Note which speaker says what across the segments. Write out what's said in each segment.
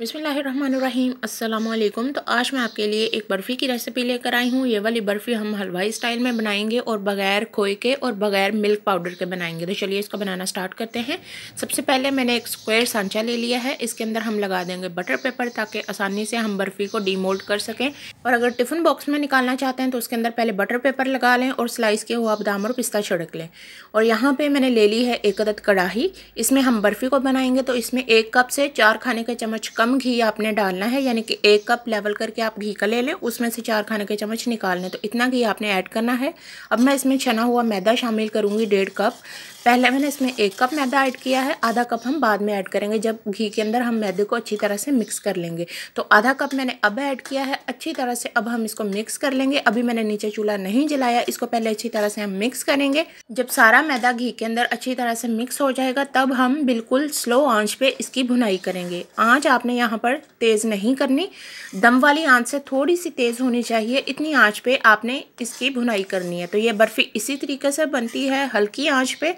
Speaker 1: बिसमीम् अल्लाम तो आज मैं आपके लिए एक बर्फ़ी की रेसिपी लेकर आई हूँ ये वाली बर्फ़ी हम हलवाई स्टाइल में बनाएंगे और बगैर खोए के और बगैर मिल्क पाउडर के बनाएंगे तो चलिए इसका बनाना स्टार्ट करते हैं सबसे पहले मैंने एक स्क्वायर सांचा ले लिया है इसके अंदर हम लगा देंगे बटर पेपर ताकि आसानी से हम बर्फ़ी को डीमोल्ड कर सकें और अगर टिफ़िन बॉक्स में निकालना चाहते हैं तो उसके अंदर पहले बटर पेपर लगा लें और स्लाइस किए हुआ बदाम और पिस्ता छिड़क लें और यहाँ पर मैंने ले ली है एक अदद कढ़ाही इसमें हम बर्फ़ी को बनाएंगे तो इसमें एक कप से चार खाने के चम्मच कप कम घी आपने डालना है यानी कि एक कप लेवल करके आप घी का ले लें उसमें से चार खाने के चम्मच निकाल लें तो इतना घी आपने ऐड करना है अब मैं इसमें छना हुआ मैदा शामिल करूँगी डेढ़ कप पहले मैंने इसमें एक कप मैदा ऐड किया है आधा कप हम बाद में ऐड करेंगे जब घी के अंदर हम मैदे को अच्छी तरह से मिक्स कर लेंगे तो आधा कप मैंने अब ऐड किया है अच्छी तरह से अब हम इसको मिक्स कर लेंगे अभी मैंने नीचे चूल्हा नहीं जलाया इसको पहले अच्छी तरह से हम मिक्स करेंगे जब सारा मैदा घी के अंदर अच्छी तरह से मिक्स हो जाएगा तब हम बिल्कुल स्लो आँच पर इसकी भुनाई करेंगे आँच आपने यहाँ पर तेज़ नहीं करनी दम वाली आँच से थोड़ी सी तेज़ होनी चाहिए इतनी आँच पर आपने इसकी भुनाई करनी है तो ये बर्फ़ी इसी तरीके से बनती है हल्की आँच पर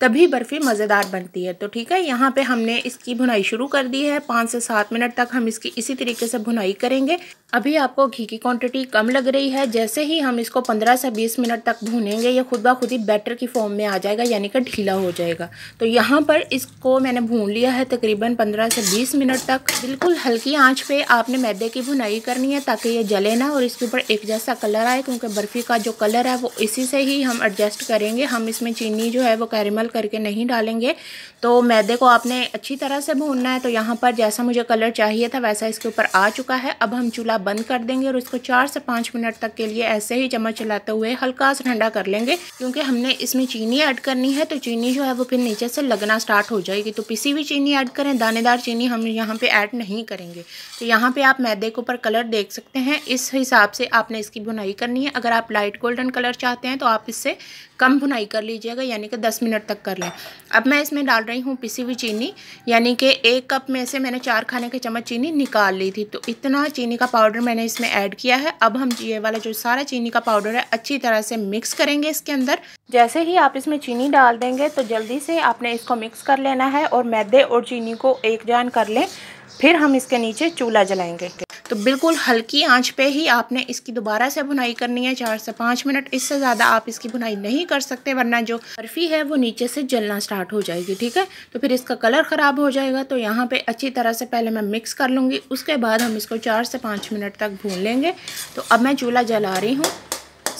Speaker 1: तभी बर्फ़ी मज़ेदार बनती है तो ठीक है यहाँ पे हमने इसकी भुनाई शुरू कर दी है पाँच से सात मिनट तक हम इसकी इसी तरीके से भुनाई करेंगे अभी आपको घी की क्वांटिटी कम लग रही है जैसे ही हम इसको 15 से 20 मिनट तक भूनेंगे ये खुद ब खुद ही बैटर की फॉर्म में आ जाएगा यानी कि ढीला हो जाएगा तो यहाँ पर इसको मैंने भून लिया है तकरीबन 15 से 20 मिनट तक बिल्कुल हल्की आंच पे आपने मैदे की भुनाई करनी है ताकि ये जले ना और इसके ऊपर एक जैसा कलर आए क्योंकि बर्फ़ी का जो कलर है वो इसी से ही हम एडजस्ट करेंगे हम इसमें चीनी जो है वो कह कैरेमल करके नहीं डालेंगे तो मैदे को आपने अच्छी तरह से भूनना है तो यहाँ पर जैसा मुझे कलर चाहिए था वैसा इसके ऊपर आ चुका है अब हम चूल्हा बंद कर देंगे और इसको चार से पाँच मिनट तक के लिए ऐसे ही चम्मच चलाते हुए हल्का सा ठंडा कर लेंगे क्योंकि हमने इसमें चीनी ऐड करनी है तो चीनी जो है वो फिर नीचे से लगना स्टार्ट हो जाएगी तो पिसी हुई चीनी ऐड करें दानेदार चीनी हम यहाँ पर ऐड नहीं करेंगे तो यहाँ पर आप मैदे के ऊपर कलर देख सकते हैं इस हिसाब से आपने इसकी बुनाई करनी है अगर आप लाइट गोल्डन कलर चाहते हैं तो आप इससे कम बुनाई कर लीजिएगा यानी कि दस मिनट मिनट तक कर लें अब मैं इसमें डाल रही हूँ पिसी हुई चीनी यानी कि एक कप में से मैंने चार खाने के चम्मच चीनी निकाल ली थी तो इतना चीनी का पाउडर मैंने इसमें ऐड किया है अब हम ये वाला जो सारा चीनी का पाउडर है अच्छी तरह से मिक्स करेंगे इसके अंदर जैसे ही आप इसमें चीनी डाल देंगे तो जल्दी से आपने इसको मिक्स कर लेना है और मैदे और चीनी को एक जान कर लें फिर हम इसके नीचे चूल्हा जलाएंगे तो बिल्कुल हल्की आंच पे ही आपने इसकी दोबारा से बुनाई करनी है चार से पाँच मिनट इससे ज़्यादा आप इसकी बुनाई नहीं कर सकते वरना जो बर्फ़ी है वो नीचे से जलना स्टार्ट हो जाएगी ठीक है तो फिर इसका कलर ख़राब हो जाएगा तो यहाँ पर अच्छी तरह से पहले मैं मिक्स कर लूँगी उसके बाद हम इसको चार से पाँच मिनट तक भून लेंगे तो अब मैं चूल्हा जला रही हूँ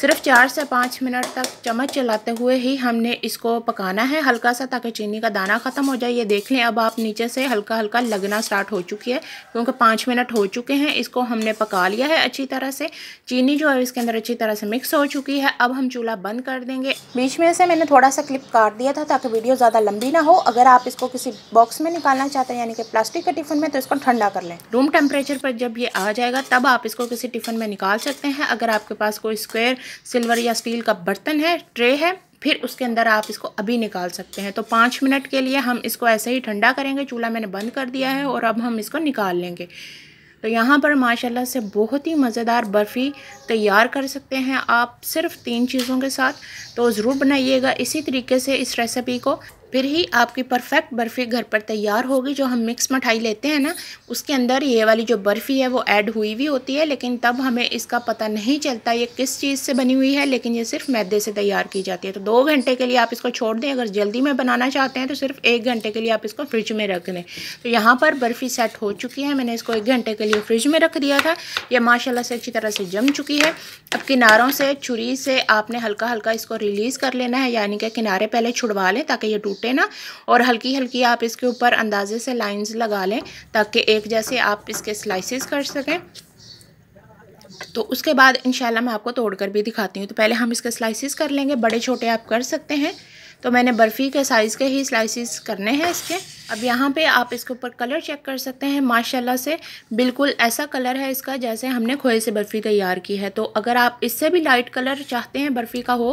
Speaker 1: सिर्फ चार से पाँच मिनट तक चम्मच चलाते हुए ही हमने इसको पकाना है हल्का सा ताकि चीनी का दाना ख़त्म हो जाए ये देख लें अब आप नीचे से हल्का हल्का लगना स्टार्ट हो चुकी है क्योंकि पाँच मिनट हो चुके हैं इसको हमने पका लिया है अच्छी तरह से चीनी जो है इसके अंदर अच्छी तरह से मिक्स हो चुकी है अब हम चूल्हा बंद कर देंगे बीच में से मैंने थोड़ा सा क्लिप काट दिया था ताकि वीडियो ज़्यादा लंबी ना हो अगर आप इसको किसी बॉक्स में निकालना चाहते हैं यानी कि प्लास्टिक के टिफ़िन में तो इसको ठंडा कर लें रूम टेम्परेचर पर जब ये आ जाएगा तब आप इसको किसी टिफ़िन में निकाल सकते हैं अगर आपके पास कोई स्क्वेयर सिल्वर या स्टील का बर्तन है ट्रे है फिर उसके अंदर आप इसको अभी निकाल सकते हैं तो पाँच मिनट के लिए हम इसको ऐसे ही ठंडा करेंगे चूल्हा मैंने बंद कर दिया है और अब हम इसको निकाल लेंगे तो यहाँ पर माशाल्लाह से बहुत ही मज़ेदार बर्फ़ी तैयार कर सकते हैं आप सिर्फ तीन चीज़ों के साथ तो ज़रूर बनाइएगा इसी तरीके से इस रेसिपी को फिर ही आपकी परफेक्ट बर्फ़ी घर पर तैयार होगी जो हम मिक्स मिठाई लेते हैं ना उसके अंदर ये वाली जो बर्फ़ी है वो ऐड हुई हुई होती है लेकिन तब हमें इसका पता नहीं चलता ये किस चीज़ से बनी हुई है लेकिन ये सिर्फ मैदे से तैयार की जाती है तो दो घंटे के लिए आप इसको छोड़ दें अगर जल्दी में बनाना चाहते हैं तो सिर्फ एक घंटे के लिए आप इसको फ्रिज में रख दें तो यहाँ पर बर्फ़ी सेट हो चुकी है मैंने इसको एक घंटे के लिए फ्रिज में रख दिया था ये माशाला से अच्छी तरह से जम चुकी है अब किनारों से छुरी से आपने हल्का हल्का इसको रिलीज़ कर लेना है यानी कि किनारे पहले छुड़वा लें ताकि ये टूट छोटे ना और हल्की हल्की आप इसके ऊपर अंदाजे से लाइंस लगा लें ताकि एक जैसे आप इसके स्लाइसेस कर सकें तो उसके बाद इंशाल्लाह मैं आपको तोड़कर भी दिखाती हूँ तो पहले हम इसके स्लाइसेस कर लेंगे बड़े छोटे आप कर सकते हैं तो मैंने बर्फ़ी के साइज़ के ही स्लाइसिस करने हैं इसके अब यहाँ पे आप इसके ऊपर कलर चेक कर सकते हैं माशाल्लाह से बिल्कुल ऐसा कलर है इसका जैसे हमने खोए से बर्फ़ी तैयार की है तो अगर आप इससे भी लाइट कलर चाहते हैं बर्फ़ी का हो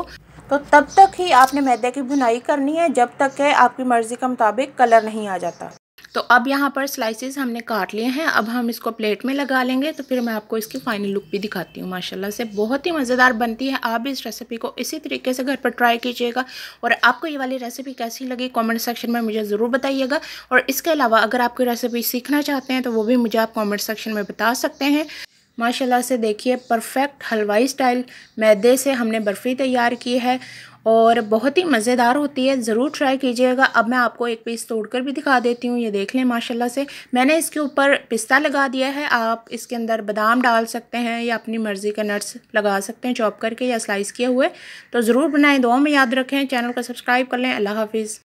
Speaker 1: तो तब तक ही आपने मैदे की बुनाई करनी है जब तक है आपकी मर्ज़ी के मुताबिक कलर नहीं आ जाता तो अब यहाँ पर स्लाइसेस हमने काट लिए हैं अब हम इसको प्लेट में लगा लेंगे तो फिर मैं आपको इसकी फ़ाइनल लुक भी दिखाती हूँ माशाल्लाह से बहुत ही मज़ेदार बनती है आप इस रेसिपी को इसी तरीके से घर पर ट्राई कीजिएगा और आपको ये वाली रेसिपी कैसी लगी कमेंट सेक्शन में मुझे ज़रूर बताइएगा और इसके अलावा अगर आप कोई रेसिपी सीखना चाहते हैं तो वो भी मुझे आप कॉमेंट सेक्शन में बता सकते हैं माशाल्लाह से देखिए परफेक्ट हलवाई स्टाइल मैदे से हमने बर्फ़ी तैयार की है और बहुत ही मज़ेदार होती है ज़रूर ट्राई कीजिएगा अब मैं आपको एक पीस तोड़कर भी दिखा देती हूँ ये देख लें माशाल्लाह से मैंने इसके ऊपर पिस्ता लगा दिया है आप इसके अंदर बादाम डाल सकते हैं या अपनी मर्ज़ी के नट्स लगा सकते हैं चॉप करके या स्लाइस किए हुए तो ज़रूर बनाएं दो में याद रखें चैनल को सब्सक्राइब कर लें अल्लाह हाफिज़